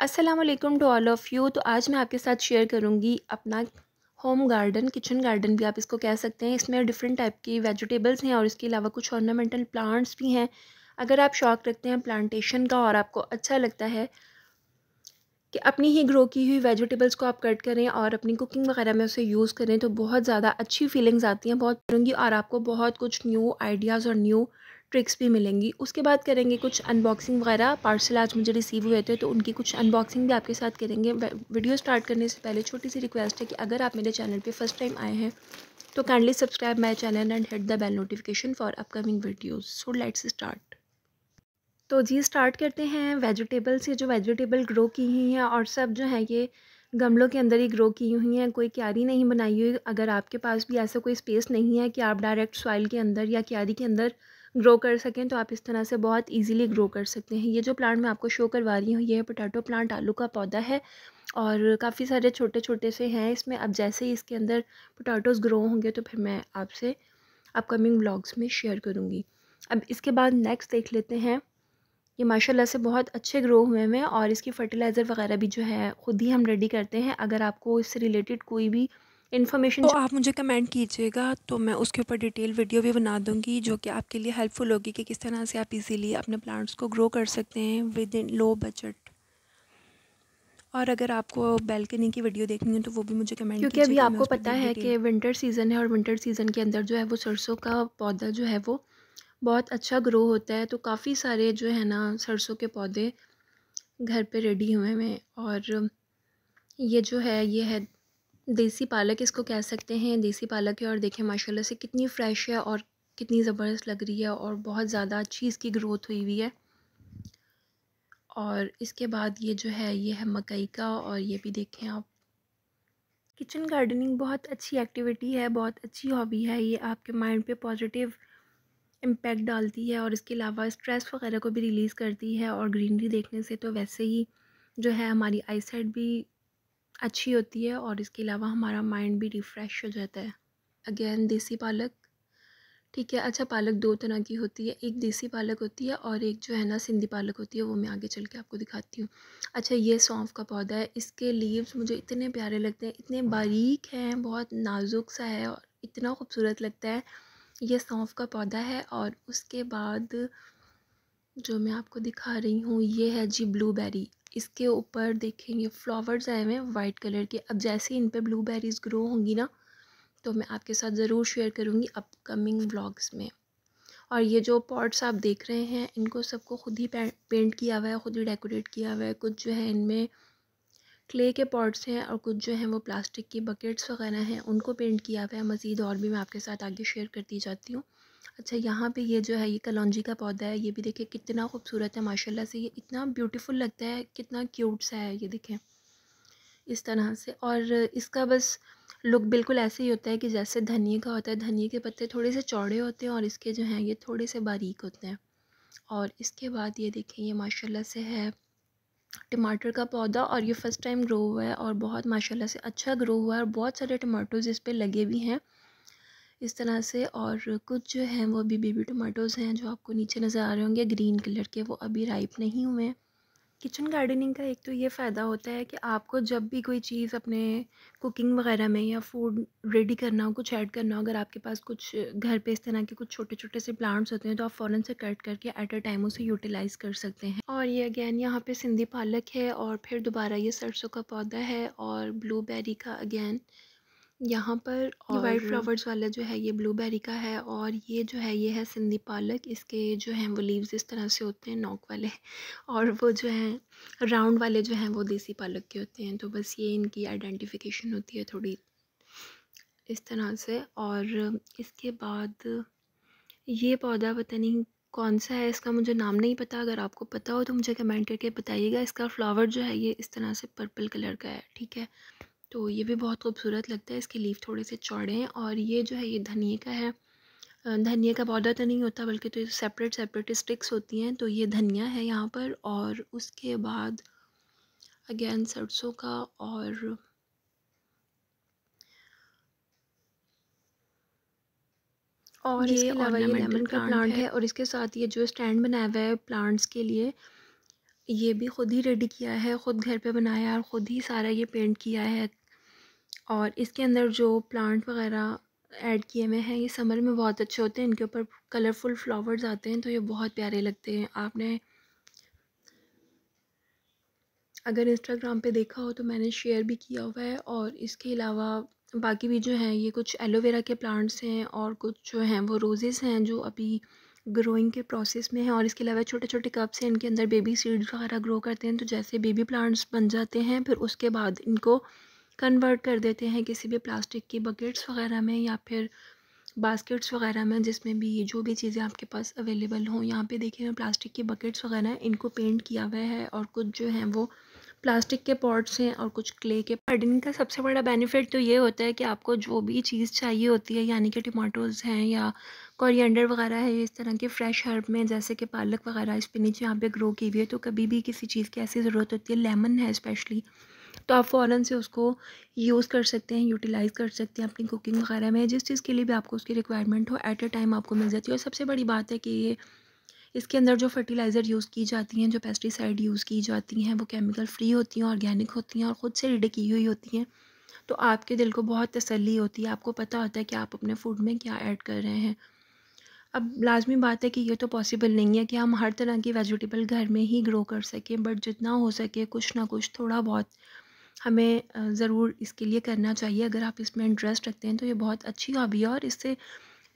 Aslam to all of you तो आज मैं आपके साथ शेयर करूँगी अपना होम गार्डन किचन गार्डन भी आप इसको कह सकते हैं इसमें डिफरेंट टाइप की वेजिटेबल्स हैं और इसके अलावा कुछ ऑर्नामेंटल प्लांट्स भी हैं अगर आप शौक़ रखते हैं प्लांटेशन का और आपको अच्छा लगता है कि अपनी ही ग्रो की हुई वेजिटेबल्स को आप कट करें और अपनी कुकिंग वगैरह में उसे यूज़ करें तो बहुत ज़्यादा अच्छी फीलिंग्स आती हैं बहुत करूँगी और आपको बहुत कुछ न्यू आइडियाज़ और न्यू ट्रिक्स भी मिलेंगी उसके बाद करेंगे कुछ अनबॉक्सिंग वगैरह पार्सल आज मुझे रिसीव हुए थे तो उनकी कुछ अनबॉक्सिंग भी आपके साथ करेंगे वीडियो स्टार्ट करने से पहले छोटी सी रिक्वेस्ट है कि अगर आप मेरे चैनल पे फर्स्ट टाइम आए हैं तो kindly subscribe my channel and hit the bell notification for upcoming videos so let's start तो जी स्टार्ट करते हैं वेजिटेबल से जो वेजिटेबल ग्रो की हुई हैं और सब जो है ये गमलों के अंदर ही ग्रो की हुई हैं कोई क्यारी नहीं बनाई हुई अगर आपके पास भी ऐसा कोई स्पेस नहीं है कि आप डायरेक्ट सॉइल के अंदर या क्यारी के अंदर ग्रो कर सकें तो आप इस तरह से बहुत इजीली ग्रो कर सकते हैं ये जो प्लांट मैं आपको शो करवा रही हूँ ये है पोटैटो प्लांट आलू का पौधा है और काफ़ी सारे छोटे छोटे से हैं इसमें अब जैसे ही इसके अंदर पोटैटोज़ ग्रो होंगे तो फिर मैं आपसे अपकमिंग ब्लॉग्स में शेयर करूँगी अब इसके बाद नेक्स्ट देख लेते हैं ये माशाल्लाह से बहुत अच्छे ग्रो हुए हैं और इसकी फ़र्टिलाइज़र वगैरह भी जो है ख़ुद ही हम रेडी करते हैं अगर आपको इससे रिलेटेड कोई भी इन्फॉर्मेशन तो आप मुझे कमेंट कीजिएगा तो मैं उसके ऊपर डिटेल वीडियो भी बना दूंगी जो कि आपके लिए हेल्पफुल होगी कि किस तरह से आप इजीली अपने प्लांट्स को ग्रो कर सकते हैं विद इन लो बजट और अगर आपको बैल्कनी की वीडियो देखनी है तो वो भी मुझे कमेंट क्योंकि अभी आपको पता है कि विंटर सीज़न है और विंटर सीज़न के अंदर जो है वो सरसों का पौधा जो है वो बहुत अच्छा ग्रो होता है तो काफ़ी सारे जो है ना सरसों के पौधे घर पे रेडी हुए हुए हैं और ये जो है ये है देसी पालक इसको कह सकते हैं देसी पालक है और देखें माशाल्लाह से कितनी फ़्रेश है और कितनी ज़बरदस्त लग रही है और बहुत ज़्यादा अच्छी इसकी ग्रोथ हुई हुई है और इसके बाद ये जो है ये है मकई का और ये भी देखें आप किचन गार्डनिंग बहुत अच्छी एक्टिविटी है बहुत अच्छी हॉबी है ये आपके माइंड पे पॉजिटिव इम्पैक्ट डालती है और इसके अलावा स्ट्रेस वगैरह को भी रिलीज़ करती है और ग्रीनरी देखने से तो वैसे ही जो है हमारी आई साइड भी अच्छी होती है और इसके अलावा हमारा माइंड भी रिफ़्रेश हो जाता है अगेन देसी पालक ठीक है अच्छा पालक दो तरह की होती है एक देसी पालक होती है और एक जो है ना सिंधी पालक होती है वो मैं आगे चल के आपको दिखाती हूँ अच्छा ये सौंफ का पौधा है इसके लीव्स मुझे इतने प्यारे लगते हैं इतने बारीक हैं बहुत नाजुक सा है और इतना खूबसूरत लगता है ये सौंफ का पौधा है और उसके बाद जो मैं आपको दिखा रही हूँ ये है जी ब्लूबेरी इसके ऊपर देखेंगे फ्लावर्स आए हुए हैं वाइट कलर के अब जैसे ही इन पर ब्लू बेरीज ग्रो होंगी ना तो मैं आपके साथ ज़रूर शेयर करूँगी अपकमिंग व्लॉग्स में और ये जो पॉट्स आप देख रहे हैं इनको सबको खुद ही पेंट किया हुआ है ख़ुद ही डेकोरेट किया हुआ है कुछ जो है इनमें क्ले के पॉट्स हैं और कुछ जो हैं वो प्लास्टिक की बकेट्स वगैरह हैं उनको पेंट किया हुआ है मज़ीद और भी मैं आपके साथ आगे शेयर करती जाती हूँ अच्छा यहाँ पे ये जो है ये कलौजी का पौधा है ये भी देखिए कितना खूबसूरत है माशाल्लाह से ये इतना ब्यूटीफुल लगता है कितना क्यूट सा है ये देखें इस तरह से और इसका बस लुक बिल्कुल ऐसे ही होता है कि जैसे धनिए का होता है धनिए के पत्ते थोड़े से चौड़े होते हैं और इसके जो हैं ये थोड़े से बारीक होते हैं और इसके बाद ये देखें ये माशाला से है टमाटर का पौधा और ये फ़र्स्ट टाइम ग्रो हुआ है और बहुत माशाल्लाह से अच्छा ग्रो हुआ है और बहुत सारे टमाटोज़ इस पर लगे भी हैं इस तरह से और कुछ जो हैं वो अभी बेबी टमाटोज़ हैं जो आपको नीचे नज़र आ रहे होंगे ग्रीन कलर के वो अभी राइप नहीं हुए हैं किचन गार्डनिंग का एक तो ये फ़ायदा होता है कि आपको जब भी कोई चीज़ अपने कुकिंग वगैरह में या फूड रेडी करना हो कुछ ऐड करना हो अगर आपके पास कुछ घर पे इस तरह के कुछ छोटे छोटे से प्लांट्स होते हैं तो आप फ़ौरन से कट करके एट अ टाइम उसे यूटिलाइज़ कर सकते हैं और ये अगेन यहाँ पे सिंधी पालक है और फिर दोबारा ये सरसों का पौधा है और ब्लूबेरी का अगेन यहाँ पर और वाइट फ्लावर्स वाला जो है ये ब्लूबेरी का है और ये जो है ये है सिंधी पालक इसके जो हैं वो लीव्स इस तरह से होते हैं नॉक वाले और वो जो हैं राउंड वाले जो हैं वो देसी पालक के होते हैं तो बस ये इनकी आइडेंटिफिकेशन होती है थोड़ी इस तरह से और इसके बाद ये पौधा पता नहीं कौन सा है इसका मुझे नाम नहीं पता अगर आपको पता हो तो मुझे कमेंट करके बताइएगा इसका फ्लावर जो है ये इस तरह से पर्पल कलर का है ठीक है तो ये भी बहुत खूबसूरत लगता है इसके लीव थोड़े से चौड़े हैं और ये जो है ये धनिए का है धनिया का पौधा तो नहीं होता बल्कि तो ये सेपरेट सेपरेट स्टिक्स होती हैं तो ये धनिया है यहाँ पर और उसके बाद अगेन सरसों का और और ये अलावा ये लेमन का प्लांट है।, है और इसके साथ ये जो स्टैंड बनाया हुआ है प्लांट्स के लिए ये भी ख़ुद ही रेडी किया है ख़ुद घर पे बनाया और ख़ुद ही सारा ये पेंट किया है और इसके अंदर जो प्लांट वगैरह ऐड किए हुए हैं ये समर में बहुत अच्छे होते हैं इनके ऊपर कलरफुल फ्लावर्स आते हैं तो ये बहुत प्यारे लगते हैं आपने अगर इंस्टाग्राम पे देखा हो तो मैंने शेयर भी किया हुआ है और इसके अलावा बाकी भी जो हैं ये कुछ एलोवेरा के प्लांट्स हैं और कुछ जो हैं वो रोज़ेस हैं जो अभी ग्रोइंग के प्रोसेस में हैं और इसके अलावा छोटे छोटे कप्स हैं इनके अंदर बेबी सीड्स वगैरह ग्रो करते हैं तो जैसे बेबी प्लांट्स बन जाते हैं फिर उसके बाद इनको कन्वर्ट कर देते हैं किसी भी प्लास्टिक की बकेट्स वगैरह में या फिर बास्केट्स वगैरह में जिसमें भी जो भी चीज़ें आपके पास अवेलेबल हों यहाँ पे देखिए मैं प्लास्टिक की बकेट्स वगैरह हैं इनको पेंट किया हुआ है और कुछ जो हैं वो प्लास्टिक के पॉट्स हैं और कुछ क्ले के गार्डनिंग का सबसे बड़ा बेनिफिट तो ये होता है कि आपको जो भी चीज़ चाहिए होती है यानी कि टमाटोज़ हैं या कोरिएंडर वगैरह है इस तरह के फ्रेश हर्ब में जैसे कि पालक वगैरह स्पिनिच यहाँ पे ग्रो की हुई है तो कभी भी किसी चीज़ की ऐसी ज़रूरत होती है लेमन है स्पेशली तो आप फ़ौरन से उसको यूज़ कर सकते हैं यूटिलाइज़ कर सकते हैं अपनी कुकिंग वगैरह में जिस चीज़ के लिए भी आपको उसकी रिक्वायरमेंट हो एट ए टाइम आपको मिल जाती है और सबसे बड़ी बात है कि ये इसके अंदर जो फर्टिलाइज़र यूज़ की जाती हैं जो पेस्टिसाइड यूज़ की जाती हैं वो केमिकल फ्री होती हैं ऑर्गेनिक होती हैं और ख़ुद से रेडी की हुई होती हैं तो आपके दिल को बहुत तसल्ली होती है आपको पता होता है कि आप अपने फूड में क्या ऐड कर रहे हैं अब लाजमी बात है कि ये तो पॉसिबल नहीं है कि हम हर तरह की वेजिटेबल घर में ही ग्रो कर सकें बट जितना हो सके कुछ ना कुछ थोड़ा बहुत हमें ज़रूर इसके लिए करना चाहिए अगर आप इसमें इंटरेस्ट रखते हैं तो ये बहुत अच्छी हॉबी है और इससे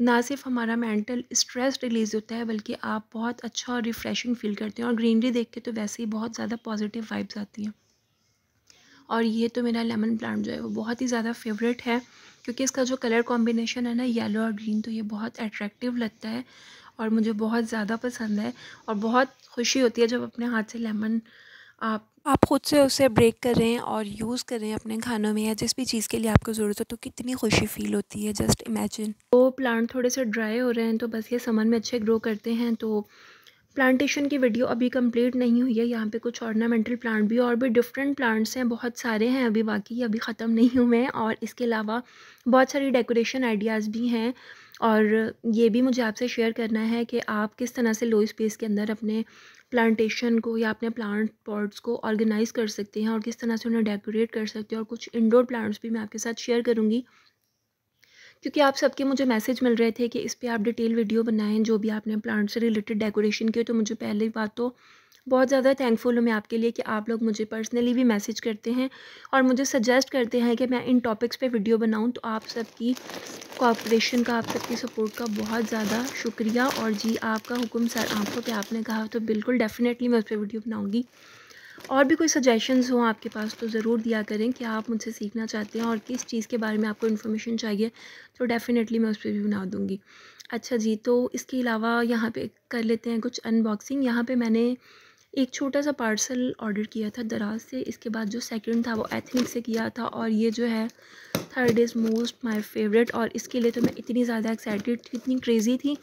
ना सिर्फ हमारा मेंटल स्ट्रेस रिलीज़ होता है बल्कि आप बहुत अच्छा और रिफ़्रेशिंग फील करते हैं और ग्रीनरी देख के तो वैसे ही बहुत ज़्यादा पॉजिटिव वाइब्स आती हैं और ये तो मेरा लेमन प्लांट जो है वो बहुत ही ज़्यादा फेवरेट है क्योंकि इसका जो कलर कॉम्बिनेशन है ना येलो और ग्रीन तो ये बहुत अट्रैक्टिव लगता है और मुझे बहुत ज़्यादा पसंद है और बहुत खुशी होती है जब अपने हाथ से लेमन आप आप ख़ुद से उसे ब्रेक कर रहे हैं और यूज़ कर रहे हैं अपने खानों में या जिस भी चीज़ के लिए आपको ज़रूरत हो तो कितनी खुशी फील होती है जस्ट इमेजिन तो प्लांट थोड़े से ड्राई हो रहे हैं तो बस ये समन में अच्छे ग्रो करते हैं तो प्लांटेशन की वीडियो अभी कंप्लीट नहीं हुई है यहाँ पे कुछ ऑर्नामेंटल प्लांट भी और भी डिफरेंट प्लांट्स हैं बहुत सारे हैं अभी बाकी अभी ख़त्म नहीं हुए हैं और इसके अलावा बहुत सारी डेकोरेशन आइडियाज़ भी हैं और ये भी मुझे आपसे शेयर करना है कि आप किस तरह से लो स्पेस के अंदर अपने प्लांटेशन को या अपने प्लांट पॉट्स को ऑर्गेनाइज़ कर सकते हैं और किस तरह से उन्हें डेकोरेट कर सकते हैं और कुछ इंडोर प्लांट्स भी मैं आपके साथ शेयर करूँगी क्योंकि आप सबके मुझे मैसेज मिल रहे थे कि इस पर आप डिटेल वीडियो बनाएं जो भी आपने प्लांट से रिलेटेड डेकोरेशन किए तो मुझे पहली बात तो बहुत ज़्यादा थैंकफुल हूँ मैं आपके लिए कि आप लोग मुझे पर्सनली भी मैसेज करते हैं और मुझे सजेस्ट करते हैं कि मैं इन टॉपिक्स पे वीडियो बनाऊँ तो आप सबकी कोऑपरेशन का आप सबकी सपोर्ट का बहुत ज़्यादा शुक्रिया और जी आपका हुक्म सर आपको कि आपने कहा तो बिल्कुल डेफ़िनेटली मैं उस पर वीडियो बनाऊँगी और भी कोई सजेशंस हो आपके पास तो ज़रूर दिया करें कि आप मुझसे सीखना चाहते हैं और किस चीज़ के बारे में आपको इन्फॉर्मेशन चाहिए तो डेफ़िनेटली मैं उस पर भी बना दूँगी अच्छा जी तो इसके अलावा यहाँ पे कर लेते हैं कुछ अनबॉक्सिंग यहाँ पे मैंने एक छोटा सा पार्सल ऑर्डर किया था दराज से इसके बाद जो सेकंड था वो एथनिक से किया था और ये जो है third is most my favourite और इसके लिए तो मैं इतनी ज़्यादा एक्साइटेड थी इतनी क्रेज़ी थी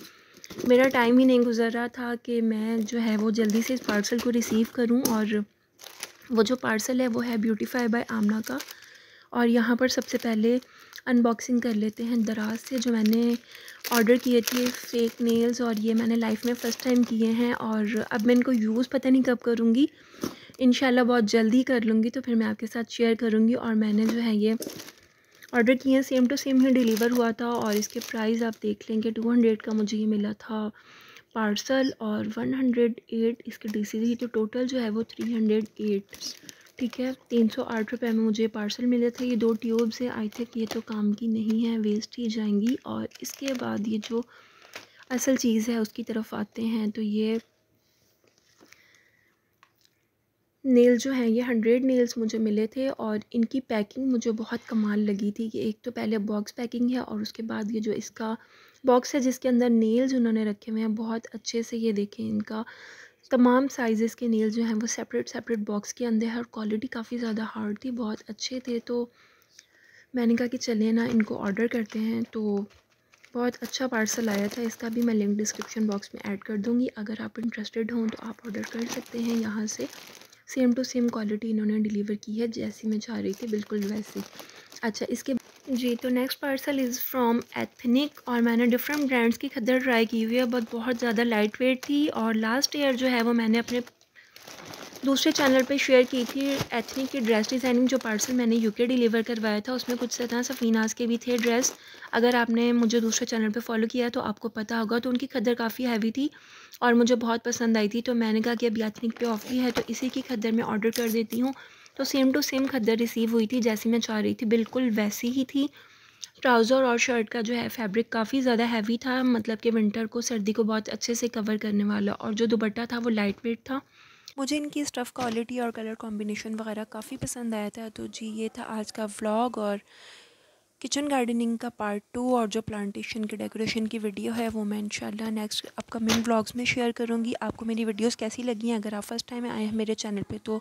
मेरा टाइम ही नहीं गुजर रहा था कि मैं जो है वो जल्दी से इस पार्सल को रिसीव करूँ और वो जो पार्सल है वो है ब्यूटीफाई बाय आमना का और यहाँ पर सबसे पहले अनबॉक्सिंग कर लेते हैं दराज से जो मैंने ऑर्डर किए थे फेक नेल्स और ये मैंने लाइफ में फ़र्स्ट टाइम किए हैं और अब मैं इनको यूज़ पता नहीं कब करूँगी इन बहुत जल्दी कर लूँगी तो फिर मैं आपके साथ शेयर करूँगी और मैंने जो है ये ऑर्डर किए हैं सेम टू सेम ही डिलीवर हुआ था और इसके प्राइस आप देख लेंगे टू हंड्रेड का मुझे ये मिला था पार्सल और वन हंड्रेड एट इसके डी सी तो टोटल जो है वो थ्री हंड्रेड एट ठीक है तीन सौ आठ रुपये में मुझे पार्सल मिले थे ये दो ट्यूब्स हैं आई थिंक ये तो काम की नहीं है वेस्ट ही जाएंगी और इसके बाद ये जो असल चीज़ है उसकी तरफ आते हैं तो ये नेल जो हैं ये हंड्रेड नेल्स मुझे मिले थे और इनकी पैकिंग मुझे बहुत कमाल लगी थी कि एक तो पहले बॉक्स पैकिंग है और उसके बाद ये जो इसका बॉक्स है जिसके अंदर नेल्स उन्होंने रखे हुए हैं बहुत अच्छे से ये देखें इनका तमाम साइज़ेस के नेल जो हैं वो सेपरेट सेपरेट बॉक्स के अंदर है और क्वालिटी काफ़ी ज़्यादा हार्ड थी बहुत अच्छे थे तो मैंने कहा कि चलिए ना इनको ऑर्डर करते हैं तो बहुत अच्छा पार्सल आया था इसका भी मैं लिंक डिस्क्रिप्शन बॉक्स में ऐड कर दूँगी अगर आप इंटरेस्टेड हों तो आप ऑर्डर कर सकते हैं यहाँ से सेम टू सेम क्वालिटी इन्होंने डिलीवर की है जैसी मैं चाह रही थी बिल्कुल वैसी अच्छा इसके जी तो next parcel is from ethnic और मैंने डिफरेंट ब्रांड्स की खदर ट्राई की हुई है बट बहुत ज़्यादा लाइट वेट थी और लास्ट ईयर जो है वो मैंने अपने दूसरे चैनल पे शेयर की थी एथनिक की ड्रेस डिज़ाइनिंग जो पार्सल मैंने यूके डिलीवर करवाया था उसमें कुछ सतह सफ़ीनाज के भी थे ड्रेस अगर आपने मुझे दूसरे चैनल पे फॉलो किया तो आपको पता होगा तो उनकी खदर काफ़ी हैवी थी और मुझे बहुत पसंद आई थी तो मैंने कहा कि अभी एथनिक पे ऑफ भी है तो इसी की खदर में ऑर्डर कर देती हूँ तो सेम टू सेम खद्दर रिसीव हुई थी जैसी मैं चाह रही थी बिल्कुल वैसी ही थी ट्राउज़र और शर्ट का जो है फैब्रिक काफ़ी ज़्यादा हैवी था मतलब कि विंटर को सर्दी को बहुत अच्छे से कवर करने वाला और जो दुपट्टा था वो लाइट वेट था मुझे इनकी स्टफ़ क्वालिटी और कलर कॉम्बिनेशन वगैरह काफ़ी पसंद आया था तो जी ये था आज का व्लॉग और किचन गार्डनिंग का पार्ट टू और जो प्लांटेशन के डेकोरेशन की वीडियो है वो मैं इंशाल्लाह नेक्स्ट अपकमिंग ब्लॉग्स में शेयर करूँगी आपको मेरी वीडियोस कैसी लगी हैं अगर आप फर्स्ट टाइम आए हैं मेरे चैनल पे तो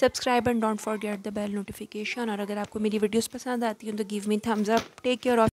subscribe and don't forget the bell notification और अगर आपको मेरी वीडियोज़ पसंद आती हैं तो give me thumbs up take care of